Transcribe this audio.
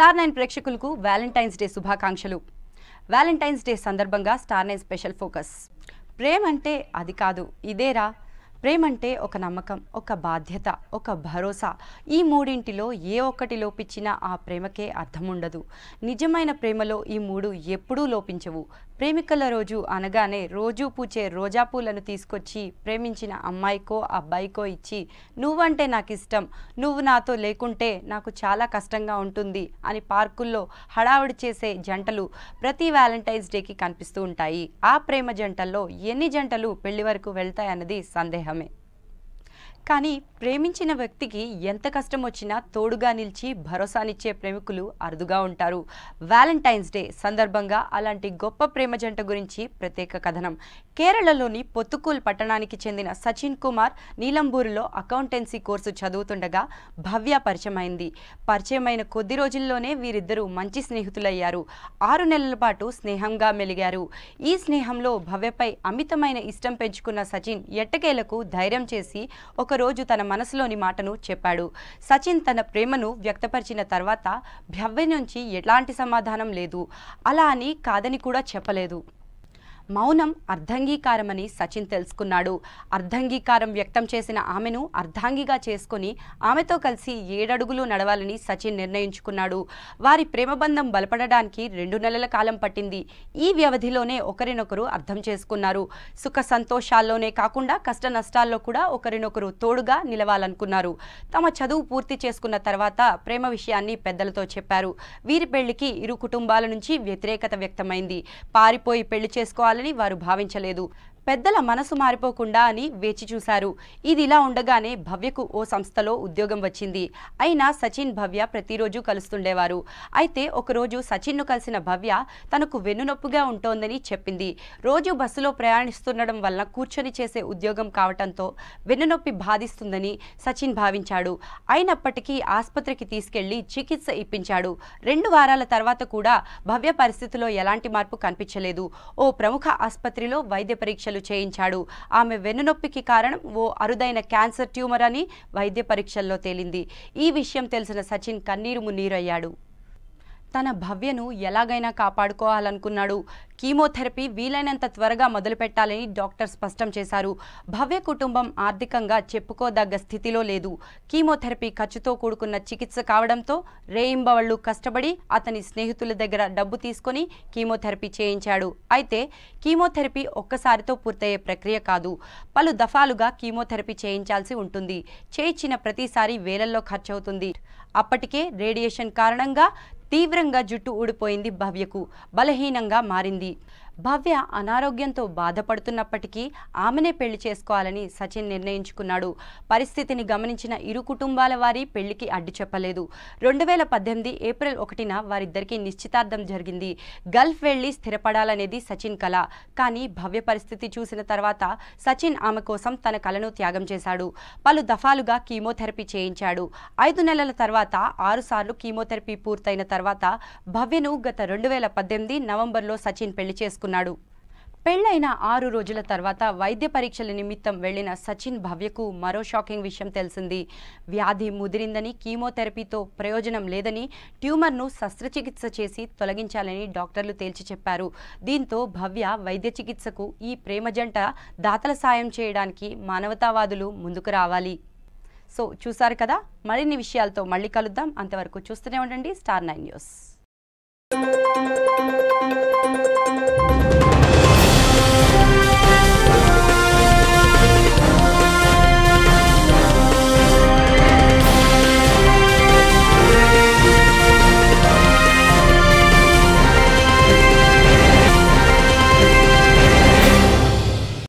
star nine ప్రేక్షకులకు Valentine's day శుభాకాంక్షలు Valentine's day సందర్భంగా స్టార్ నైన్ స్పెషల్ ఫోకస్ ప్రేమ అంటే అది కాదు ఇదేరా ప్రేమంటే ఒక నమ్మకం ఒక బాధ్యత ఒక భరోసా ఈ మూడింటిలో ఏ ఒక్కటి లోపించినా ఆ ప్రేమకే అర్థం ఉండదు నిజమైన ప్రేమలో ఈ మూడు ఎప్పుడూ లోపించవు ప్రేమికుల రోజు అనగానే రోజు పూచే రోజా పూలను తీసుకొచ్చి ప్రేమించిన అమ్మాయికో అబ్బాయికో ఇచ్చి నువ్వంటే నాకు ఇష్టం నువ్వు నాతో లేకుంటే నాకు చాలా కష్టంగా ఉంటుంది అని పార్కుల్లో హడావుడి చేసే జంటలు ప్రతి వ్యాలంటైన్స్ డేకి కనిపిస్తూ ఉంటాయి ఆ ప్రేమ జంటల్లో ఎన్ని జంటలు పెళ్లి వరకు వెళ్తాయన్నది సందేహం déjame కానీ ప్రేమించిన వ్యక్తికి ఎంత కష్టం వచ్చినా తోడుగా నిలిచి భరోసానిచ్చే ప్రేమికులు అరుదుగా ఉంటారు వ్యాలంటైన్స్ డే సందర్భంగా అలాంటి గొప్ప ప్రేమ జంట గురించి ప్రత్యేక కథనం కేరళలోని పొత్తుకూల్ పట్టణానికి చెందిన సచిన్ కుమార్ నీలంబూరులో అకౌంటెన్సీ కోర్సు చదువుతుండగా భవ్య పరిచయమైంది పరిచయమైన కొద్ది రోజుల్లోనే వీరిద్దరూ మంచి స్నేహితులయ్యారు ఆరు నెలల పాటు స్నేహంగా మెలిగారు ఈ స్నేహంలో భవ్యపై అమితమైన ఇష్టం పెంచుకున్న సచిన్ ఎట్టకేలకు ధైర్యం చేసి ఒక ఒకరోజు తన మనసులోని మాటను చెప్పాడు సచిన్ తన ప్రేమను వ్యక్తపరిచిన తర్వాత భవ్య నుంచి ఎలాంటి సమాధానం లేదు అలా అని కాదని కూడా చెప్పలేదు మౌనం అర్ధంగీకారమని సచిన్ తెలుసుకున్నాడు అర్ధంగీకారం వ్యక్తం చేసిన ఆమెను అర్ధాంగిగా చేసుకుని ఆమెతో కలిసి ఏడడుగులు నడవాలని సచిన్ నిర్ణయించుకున్నాడు వారి ప్రేమబంధం బలపడడానికి రెండు నెలల కాలం పట్టింది ఈ వ్యవధిలోనే ఒకరినొకరు అర్థం చేసుకున్నారు సుఖ సంతోషాల్లోనే కాకుండా కష్ట నష్టాల్లో కూడా ఒకరినొకరు తోడుగా నిలవాలనుకున్నారు తమ చదువు పూర్తి చేసుకున్న తర్వాత ప్రేమ విషయాన్ని పెద్దలతో చెప్పారు వీరి పెళ్లికి ఇరు కుటుంబాల నుంచి వ్యతిరేకత వ్యక్తమైంది పారిపోయి పెళ్లి చేసుకోవాలి వారు భావించలేదు పెద్దల మనసు మారిపోకుండా అని వేచి చూశారు ఇదిలా ఉండగానే భవ్యకు ఓ సంస్థలో ఉద్యోగం వచ్చింది అయినా సచిన్ భవ్య ప్రతిరోజు కలుస్తుండేవారు అయితే ఒకరోజు సచిన్ను కలిసిన భవ్య తనకు వెన్నునొప్పుగా ఉంటోందని చెప్పింది రోజు బస్సులో ప్రయాణిస్తుండడం వల్ల కూర్చొని చేసే ఉద్యోగం కావటంతో వెన్నునొప్పి బాధిస్తుందని సచిన్ భావించాడు అయినప్పటికీ ఆసుపత్రికి తీసుకెళ్లి చికిత్స ఇప్పించాడు రెండు వారాల తర్వాత కూడా భవ్య పరిస్థితిలో ఎలాంటి మార్పు కనిపించలేదు ఓ ప్రముఖ ఆసుపత్రిలో వైద్య పరీక్ష పరీక్షలు చేయించాడు ఆమె వెన్నునొప్పికి కారణం ఓ అరుదైన క్యాన్సర్ ట్యూమర్ అని వైద్య పరీక్షల్లో తేలింది ఈ విషయం తెలిసిన సచిన్ కన్నీరు మున్నీరయ్యాడు తన భవ్యను ఎలాగైనా కాపాడుకోవాలనుకున్నాడు కీమోథెరపీ వీలైనంత త్వరగా మొదలుపెట్టాలని డాక్టర్ స్పష్టం చేశారు భవ్య కుటుంబం ఆర్థికంగా చెప్పుకోదగ్గ స్థితిలో లేదు కీమోథెరపీ ఖర్చుతో కూడుకున్న చికిత్స కావడంతో రేయింబవళ్లు కష్టపడి అతని స్నేహితుల దగ్గర డబ్బు తీసుకొని కీమోథెరపీ చేయించాడు అయితే కీమోథెరపీ ఒక్కసారితో పూర్తయ్యే ప్రక్రియ కాదు పలు దఫాలుగా కీమోథెరపీ చేయించాల్సి ఉంటుంది చేయించిన ప్రతిసారి వేలల్లో ఖర్చవుతుంది అప్పటికే రేడియేషన్ కారణంగా తీవ్రంగా జుట్టు ఊడిపోయింది భవ్యకు బలహీనంగా మారింది భవ్య అనారోగ్యంతో బాధపడుతున్నప్పటికీ ఆమెనే పెళ్లి చేసుకోవాలని సచిన్ నిర్ణయించుకున్నాడు పరిస్థితిని గమనించిన ఇరు కుటుంబాల వారి పెళ్లికి అడ్డు చెప్పలేదు రెండు వేల పద్దెనిమిది ఏప్రిల్ ఒకటిన వారిద్దరికీ నిశ్చితార్థం జరిగింది గల్ఫ్ వెళ్లి స్థిరపడాలనేది సచిన్ కళ కానీ భవ్య పరిస్థితి చూసిన తర్వాత సచిన్ ఆమె కోసం తన కళను త్యాగం చేశాడు పలు దఫాలుగా కీమోథెరపీ చేయించాడు ఐదు నెలల తర్వాత ఆరుసార్లు కీమోథెరపీ పూర్తయిన తర్వాత భవ్యను గత రెండు వేల పద్దెనిమిది నవంబర్లో సచిన్ పెళ్లి చేసుకున్నారు చేసుకున్నాడు పెళ్లైన ఆరు రోజుల తర్వాత వైద్య పరీక్షల నిమిత్తం వెళ్లిన సచిన్ భవ్యకు మరో షాకింగ్ విషయం తెలిసింది వ్యాధి ముదిరిందని కీమోథెరపీతో ప్రయోజనం లేదని ట్యూమర్ను శస్త్రచికిత్స చేసి తొలగించాలని డాక్టర్లు తేల్చి చెప్పారు దీంతో భవ్య వైద్య చికిత్సకు ఈ ప్రేమ జంట దాతల సాయం చేయడానికి మానవతావాదులు ముందుకు రావాలి సో చూశారు కదా మరిన్ని విషయాలతో మళ్ళీ కలుద్దాం అంతవరకు చూస్తూనే ఉండండి స్టార్ నైన్ న్యూస్